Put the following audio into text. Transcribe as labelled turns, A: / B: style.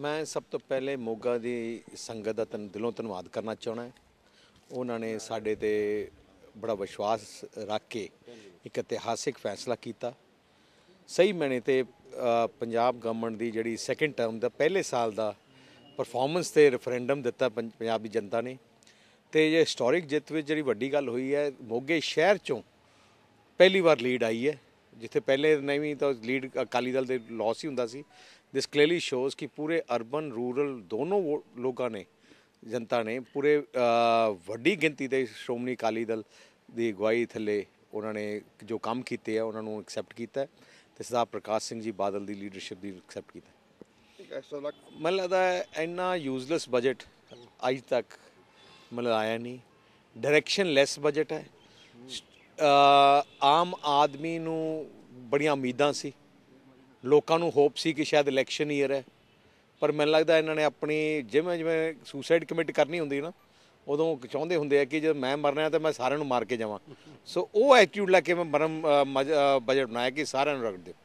A: ਮੈਂ ਸਭ ਤੋਂ ਪਹਿਲੇ ਮੋਗਾ ਦੀ ਸੰਗਤ ਦਾ ਤਨ ਦਿਲੋਂ ਧੰਨਵਾਦ ਕਰਨਾ ਚਾਹਣਾ ਉਹਨਾਂ ਨੇ ਸਾਡੇ ਤੇ ਬੜਾ ਵਿਸ਼ਵਾਸ ਰੱਖ ਕੇ ਇੱਕ ਇਤਿਹਾਸਿਕ ਫੈਸਲਾ ਕੀਤਾ ਸਹੀ ਮੈਨੇ ਤੇ ਪੰਜਾਬ ਗਵਰਨਮੈਂਟ ਦੀ ਜਿਹੜੀ ਸੈਕੰਡ ਟਰਮ ਦਾ ਪਹਿਲੇ ਸਾਲ ਦਾ ਪਰਫਾਰਮੈਂਸ ਤੇ ਰੈਫਰੈਂਡਮ ਦਿੱਤਾ ਪੰਜਾਬ ਦੀ ਜਨਤਾ ਨੇ ਤੇ ਇਹ ਹਿਸਟੋਰਿਕ ਜਿੱਤ ਵਿੱਚ ਜਿਹੜੀ ਵੱਡੀ ਗੱਲ ਹੋਈ ਹੈ ਮੋਗੇ ਸ਼ਹਿਰ ਚੋਂ ਪਹਿਲੀ ਵਾਰ ਲੀਡ ਆਈ ਹੈ ਜਿੱਥੇ ਪਹਿਲੇ ਨਹੀਂ ਤਾਂ ਲੀਡ ਅਕਾਲੀ ਦਲ ਦੇ ਲਾਸ ਹੀ ਹੁੰਦਾ ਸੀ ਦਿਸ ਕਲੀਅਰਲੀ ਸ਼ੋਜ਼ ਕਿ ਪੂਰੇ ਅਰਬਨ ਰੂਰਲ ਦੋਨੋਂ ਲੋਕਾਂ ਨੇ ਜਨਤਾ ਨੇ ਪੂਰੇ ਵੱਡੀ ਗਿਣਤੀ ਦੇ ਸ਼੍ਰੋਮਣੀ ਕਾਲੀ ਦਲ ਦੀ ਅਗਵਾਈ ਥੱਲੇ ਉਹਨਾਂ ਨੇ ਜੋ ਕੰਮ ਕੀਤੇ ਆ ਉਹਨਾਂ ਨੂੰ ਐਕਸੈਪਟ ਕੀਤਾ ਤੇ ਸਰਦਾਰ ਪ੍ਰਕਾਸ਼ ਸਿੰਘ ਜੀ ਬਾਦਲ ਦੀ ਲੀਡਰਸ਼ਿਪ ਦੀ ਐਕਸੈਪਟ
B: ਕੀਤਾ
A: ਮੈਨੂੰ ਲੱਗਦਾ ਇੰਨਾ ਯੂਸਲੈਸ ਬਜਟ ਅੱਜ ਤੱਕ ਮਿਲ ਆਇਆ ਨਹੀਂ ਡਾਇਰੈਕਸ਼ਨ ਲੈਸ ਬਜਟ ਹੈ ਆਮ ਆਦਮੀ ਨੂੰ ਬੜੀਆਂ ਉਮੀਦਾਂ ਸੀ ਲੋਕਾਂ ਨੂੰ ਹੋਪ ਸੀ ਕਿ ਸ਼ਾਇਦ ਇਲੈਕਸ਼ਨ ਈਅਰ ਹੈ ਪਰ ਮੈਨੂੰ ਲੱਗਦਾ ਇਹਨਾਂ ਨੇ ਆਪਣੀ ਜਿਵੇਂ ਜਿਵੇਂ ਸੁਸਾਈਡ ਕਮਿਟ ਕਰਨੀ ਹੁੰਦੀ ਨਾ ਉਦੋਂ ਚਾਹੁੰਦੇ ਹੁੰਦੇ ਆ ਕਿ ਜੇ ਮੈਂ ਮਰਨਾ ਤਾਂ ਮੈਂ ਸਾਰਿਆਂ ਨੂੰ ਮਾਰ ਕੇ ਜਾਵਾਂ ਸੋ ਉਹ ਐਟੀਟਿਊਡ ਲੈ ਕੇ ਮੈਂ ਬਜਟ ਬਣਾਇਆ ਕਿ ਸਾਰਿਆਂ ਨੂੰ ਰਗੜ ਦਿਓ